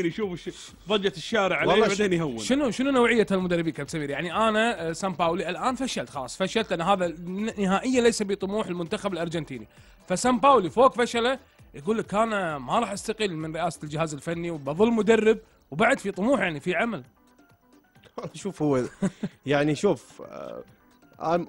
يشوف ضجه الشارع عليه بعدين يهون شنو شنو نوعيه المدربين كابتن سمير؟ يعني انا آه، سان باولي الان فشلت خلاص فشلت لان هذا نهائيا ليس بطموح المنتخب الارجنتيني فسان باولي فوق فشله يقول لك انا ما راح استقيل من رئاسه الجهاز الفني وبظل مدرب وبعد في طموح يعني في عمل شوف هو يعني شوف آه،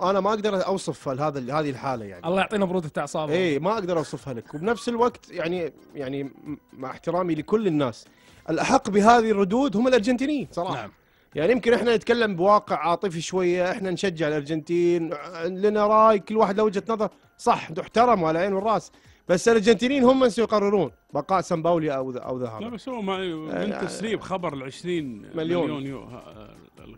انا ما اقدر اوصف هذا هذه الحاله يعني الله يعطينا بروده اعصاب اي ما اقدر اوصفها لك وبنفس الوقت يعني يعني مع احترامي لكل الناس الاحق بهذه الردود هم الارجنتينيين صراحه نعم. يعني يمكن احنا نتكلم بواقع عاطفي شويه احنا نشجع الارجنتين لنا راي كل واحد له وجهه نظر صح تحترم على عين والراس بس الارجنتينيين هم من سيقررون بقاء سان باولي او او ذهاب لا بس هو آه، من يعني تسريب خبر ال 20 مليون, مليون يو آه،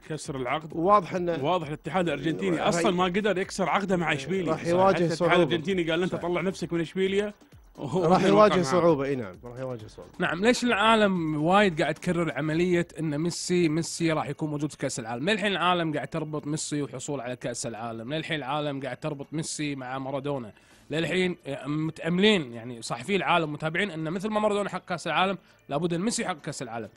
كسر العقد واضح انه واضح الاتحاد الارجنتيني اصلا ما قدر يكسر عقده مع اشبيليا راح يواجه الاتحاد الارجنتيني قال انت طلع نفسك من اشبيليا راح يواجه صعوبه اي نعم راح يواجه صعوبه نعم ليش العالم وايد قاعد تكرر عمليه ان ميسي ميسي راح يكون موجود في كاس العالم للحين العالم قاعد تربط ميسي وحصول على كاس العالم للحين العالم قاعد تربط ميسي مع مارادونا للحين آه، متاملين يعني صحفي العالم متابعين ان مثل ما مارادونا حق كاس العالم لابد ان ميسي حق كاس العالم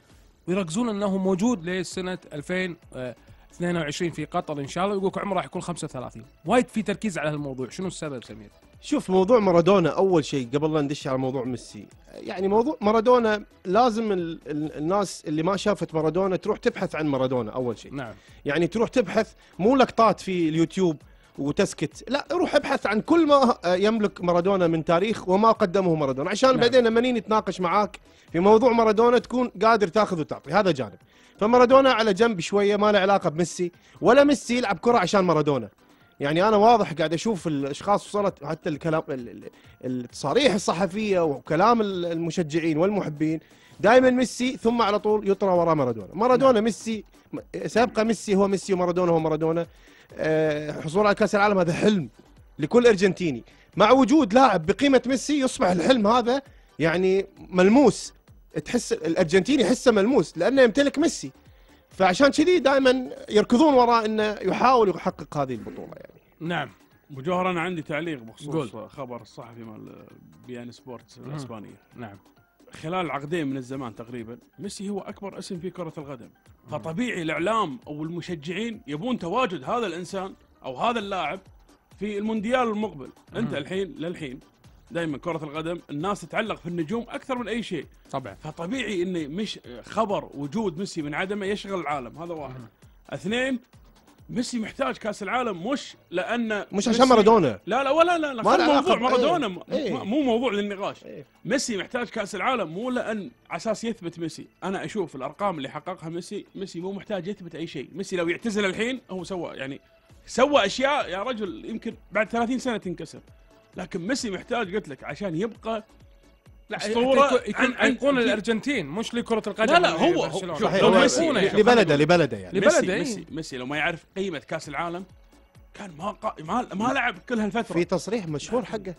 ويركزون انه موجود لسنه 2022 آه، في قطر ان شاء الله ويقول عمره راح يكون 35 وايد في تركيز على هالموضوع شنو السبب سمير شوف موضوع مارادونا اول شيء قبل لا ندش على موضوع ميسي يعني موضوع مارادونا لازم ال ال الناس اللي ما شافت مارادونا تروح تبحث عن مارادونا اول شيء نعم. يعني تروح تبحث مو لقطات في اليوتيوب وتسكت لا روح ابحث عن كل ما يملك مارادونا من تاريخ وما قدمه مارادونا عشان نعم. بعدين لما نتناقش معاك في موضوع مارادونا تكون قادر تاخذ وتعطي هذا جانب فمارادونا على جنب شويه ما له علاقه بميسي ولا ميسي يلعب كره عشان مارادونا يعني انا واضح قاعد اشوف الاشخاص وصلت حتى الكلام التصاريح الصحفيه وكلام المشجعين والمحبين دائما ميسي ثم على طول يطرى وراه مارادونا مارادونا نعم. ميسي سابقا ميسي هو ميسي ومارادونا هو مارادونا آه، حصول على كاس العالم هذا حلم لكل ارجنتيني مع وجود لاعب بقيمه ميسي يصبح الحلم هذا يعني ملموس تحس الارجنتيني يحسه ملموس لانه يمتلك ميسي فعشان كذي دائما يركضون وراء انه يحاول يحقق هذه البطوله يعني نعم ابو جوهر انا عندي تعليق بخصوص قول. خبر الصحفي مال بي ان سبورتس نعم. الاسبانيه نعم خلال عقدين من الزمان تقريبا ميسي هو اكبر اسم في كره القدم فطبيعي الاعلام او المشجعين يبون تواجد هذا الانسان او هذا اللاعب في المونديال المقبل انت الحين للحين دائما كرة القدم الناس تتعلق في النجوم أكثر من أي شيء طبعا فطبيعي أن مش خبر وجود ميسي من عدمه يشغل العالم هذا واحد اثنين ميسي محتاج كاس العالم مش لان مش عشان مارادونا لا لا ولا لا لا خل موضوع إيه، مارادونا ايه. مو موضوع للنقاش ايه. ميسي محتاج كاس العالم مو لان على اساس يثبت ميسي انا اشوف الارقام اللي حققها ميسي ميسي مو محتاج يثبت اي شيء ميسي لو يعتزل الحين هو سوى يعني سوى اشياء يا رجل يمكن بعد 30 سنه تنكسر لكن ميسي محتاج قلت لك عشان يبقى اسطوره يكون ايقونه الارجنتين مش لكره القدم لا لا هو, هو هو ميسي لبلده لبلده يعني لبلده إيه. ميسي, ميسي لو ما يعرف قيمه كاس العالم كان ما قا... ما, ما لعب كل هالفتره في تصريح مشهور حقه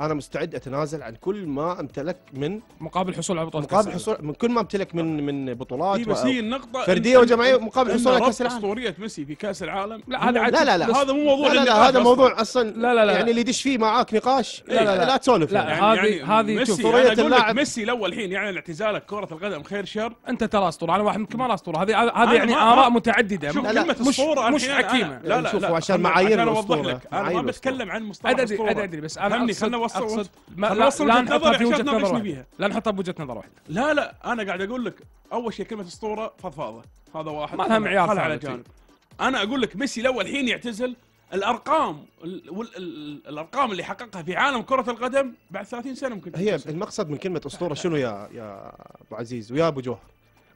انا مستعد اتنازل عن كل ما امتلك من مقابل حصول على بطولات مقابل حصول من كل ما امتلك من من بطولات بس هي النقطه فرديه وجماعيه مقابل حصول على كاس العالم اسطوريه ميسي في كاس العالم لا هذا لا لا لا هذا مو موضوع لا, لا, هذا موضوع اصلا لا لا لا يعني اللي يدش فيه معاك نقاش إيه، لا لا لا, لا تسولف لا يعني. يعني- يعني هذه هذه اسطوريه اللاعب ميسي الاول الحين يعني اعتزالك كره القدم خير شر انت ترى اسطوره انا واحد منكم انا اسطوره هذه هذه يعني اراء متعدده كلمه اسطوره مش حكيمه لا لا شوف عشان معايير انا انا ما بتكلم عن مستوى ادري ادري بس انا خلنا وصل ما وصل لا نحطها في وجهه نظر واحده لا نحطها بوجهه نظر واحده لا لا انا قاعد اقول لك اول شيء كلمه اسطوره فضفاضه هذا واحد ما لها معيار على جانب انا اقول لك ميسي لو الحين يعتزل الارقام الارقام اللي حققها في عالم كره القدم بعد 30 سنه ممكن هي تحصل. المقصد من كلمه اسطوره شنو يا يا ابو عزيز ويا ابو جوهر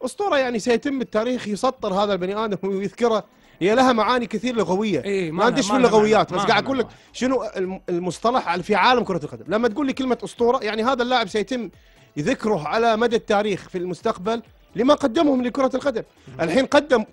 اسطوره يعني سيتم التاريخ يسطر هذا البني ادم ويذكره هي لها معاني كثير لغويه إيه ما عنديش في اللغويات بس قاعد اقول لك شنو المصطلح في عالم كره القدم لما تقول لي كلمه اسطوره يعني هذا اللاعب سيتم ذكره على مدى التاريخ في المستقبل لما قدمهم لكره القدم الحين قدم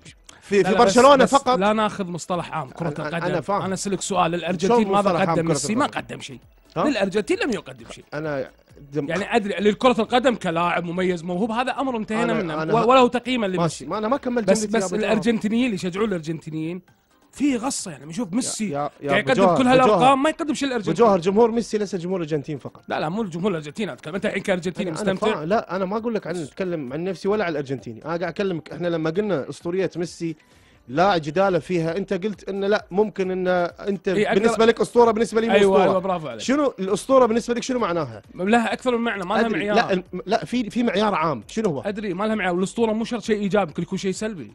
في في برشلونه بس فقط لا ناخذ مصطلح عام كره أنا القدم انا فاهم انا اسالك سؤال الارجنتين ماذا قدم ميسي ما قدم شيء للارجنتين لم يقدم شيء انا دم... يعني ادري لكره القدم كلاعب مميز موهوب هذا امر انتهينا منه وله تقييما لميسي ما انا ما كملت بس بس الارجنتينيين اللي يشجعون الارجنتينيين في غصه يعني بنشوف ميسي يا يا يعني يقدم كل هالارقام ما يقدم شيء الارجنتين جوهر جمهور ميسي ليس جمهور الارجنتين فقط لا لا مو الجمهور الارجنتيني اتكلم انت الحين كارجنتيني مستمتع لا انا ما اقول لك عن اتكلم عن نفسي ولا على الارجنتيني انا قاعد اكلمك احنا لما قلنا اسطوريه ميسي لا جدال فيها انت قلت انه لا ممكن انه انت إيه بالنسبه لك اسطوره بالنسبه لي أيوة اسطوره ايوه برافو عليك شنو الاسطوره بالنسبه لك شنو معناها؟ لها اكثر من معنى ما لها معيار لا لا في في معيار عام شنو هو؟ ادري ما لها معيار والاسطوره مو شرط شيء ايجابي كل يكون شيء سلبي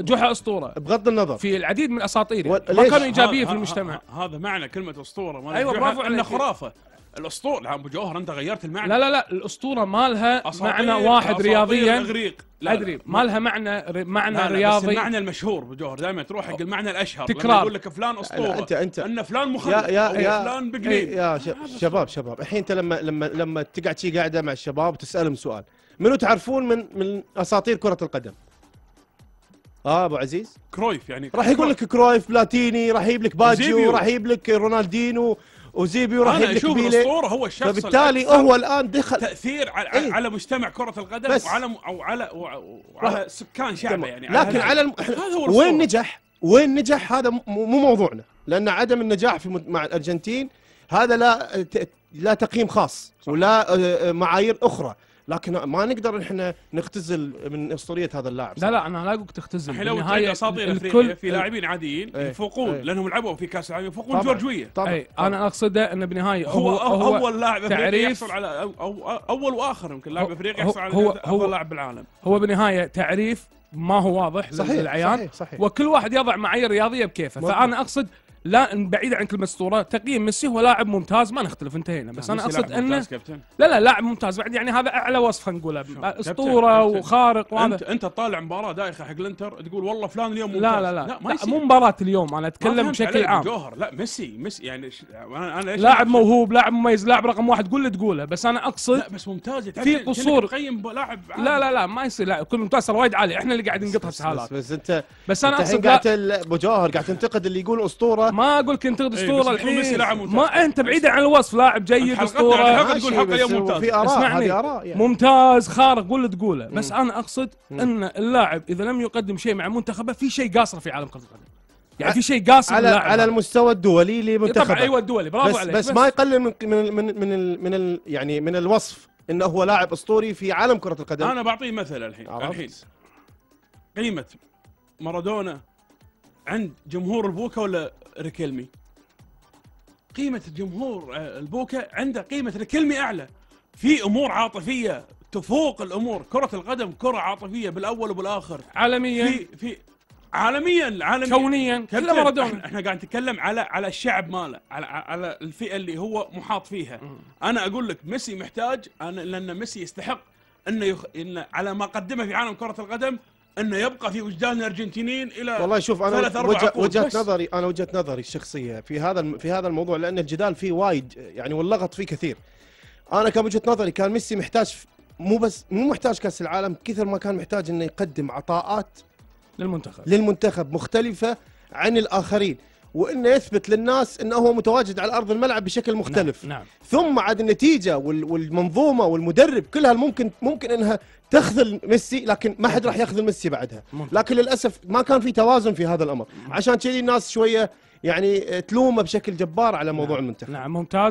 جحا اسطوره بغض النظر في العديد من الاساطير يعني. ما كانوا ايجابيه في المجتمع هذا معنى كلمه اسطوره ما ايوه برافو انه خرافه الاسطوره لا ابو جوهر انت غيرت المعنى لا لا لا الاسطوره ما لها معنى واحد رياضيا اغريق لا ادري ما لها معنى معنى لا لا رياضي بس المعنى المشهور ابو جوهر دائما تروح حق المعنى الاشهر تكرار يقول لك فلان اسطوره انت انت ان فلان مخلف يا يا فلان بجنين يا شباب شباب الحين انت لما لما لما تقعد شي قاعده مع الشباب وتسالهم سؤال منو تعرفون من من اساطير كره القدم؟ اه ابو عزيز كرويف يعني راح يقول لك كرويف بلاتيني راح يجيب لك باجيو راح يجيب لك رونالدينو وزيبيو راح يلعب اشوف الاسطوره هو الشخص فبالتالي هو الان دخل تاثير على, ايه؟ على مجتمع كره القدم بس وعلى او على وعلى سكان شعبه يعني لكن على, على الم... هذا هو وين نجح؟ وين نجح هذا مو موضوعنا لان عدم النجاح في مع الارجنتين هذا لا لا تقييم خاص ولا آه، آه، معايير اخرى لكن ما نقدر احنا نختزل من اسطوريه هذا اللاعب لا لا انا لا اقول تختزل الحين لو تلاقي اساطير في لاعبين عاديين ايه يفوقون ايه لانهم لعبوا في كاس العالم يفوقون جورجويه طبعا ايه انا اقصده انه بالنهايه هو, هو, اول لاعب افريقي يحصل على أو, أو اول واخر يمكن لاعب افريقي يحصل على هو افضل لاعب بالعالم هو بالنهايه تعريف ما هو واضح صحيح للعيان صحيح صحيح وكل واحد يضع معايير رياضيه بكيفه فانا اقصد لا بعيد عن كلمه اسطوره تقييم ميسي هو لاعب ممتاز ما نختلف انتهينا بس آه، انا اقصد انه لا لا لاعب ممتاز بعد يعني هذا اعلى وصف نقوله اسطوره وخارق وهذا انت انت تطالع مباراه دايخه حق الانتر تقول والله فلان اليوم ممتاز لا لا لا, لا, ما لا مو مباراه اليوم انا اتكلم بشكل عام جوهر لا ميسي ميسي يعني ش... انا انا لاعب موهوب لاعب مميز لاعب رقم واحد قول اللي تقوله بس انا اقصد لا بس ممتاز يعني في قصور تقيم لاعب لا لا لا ما يصير لا كل ممتاز وايد عالي احنا اللي قاعد نقطها بس انت بس انا اقصد قاعد ابو جوهر قاعد تنتقد اللي يقول اسطوره ما اقول لك انت إيه، اسطوره الحين ما انت بعيدا عن الوصف لاعب جيد اسطوره تقول اليوم ممتاز اسمعني يعني. ممتاز خارق قول اللي تقوله بس انا اقصد ان اللاعب اذا لم يقدم شيء مع منتخبه في شيء قاصر في عالم كره القدم يعني في شيء قاصر على على المستوى الدولي لمنتخبه طبعا ايوه الدولي برافو بس عليك بس, بس ما يقلل من من من من, من يعني من الوصف انه هو لاعب اسطوري في عالم كره القدم انا بعطيه مثل الحين عرفت. الحين قيمه مارادونا عند جمهور البوكا ولا ريكيلمي قيمه الجمهور آه، البوكا عنده قيمه ريكيلمي اعلى في امور عاطفيه تفوق الامور كره القدم كره عاطفيه بالاول وبالاخر عالميا في في عالميا عالميا كونيا كل مارادونا احنا قاعد نتكلم على على الشعب ماله على على الفئه اللي هو محاط فيها م. انا اقول لك ميسي محتاج انا لان ميسي يستحق انه يخ... إن على ما قدمه في عالم كره القدم انه يبقى في وجدان الارجنتينيين الى والله شوف انا وجهه نظري انا وجهه نظري الشخصيه في هذا في هذا الموضوع لان الجدال فيه وايد يعني واللغط فيه كثير انا كان وجهه نظري كان ميسي محتاج مو بس مو محتاج كاس العالم كثر ما كان محتاج انه يقدم عطاءات للمنتخب للمنتخب مختلفه عن الاخرين وانه يثبت للناس انه هو متواجد على ارض الملعب بشكل نعم، مختلف نعم. نعم. ثم عاد النتيجه والمنظومه والمدرب كلها ممكن ممكن انها تخذل ميسي لكن ما حد راح ياخذ ميسي بعدها ممكن. لكن للاسف ما كان في توازن في هذا الامر عشان كذي الناس شويه يعني تلومه بشكل جبار على موضوع نعم. المنتخب نعم ممتاز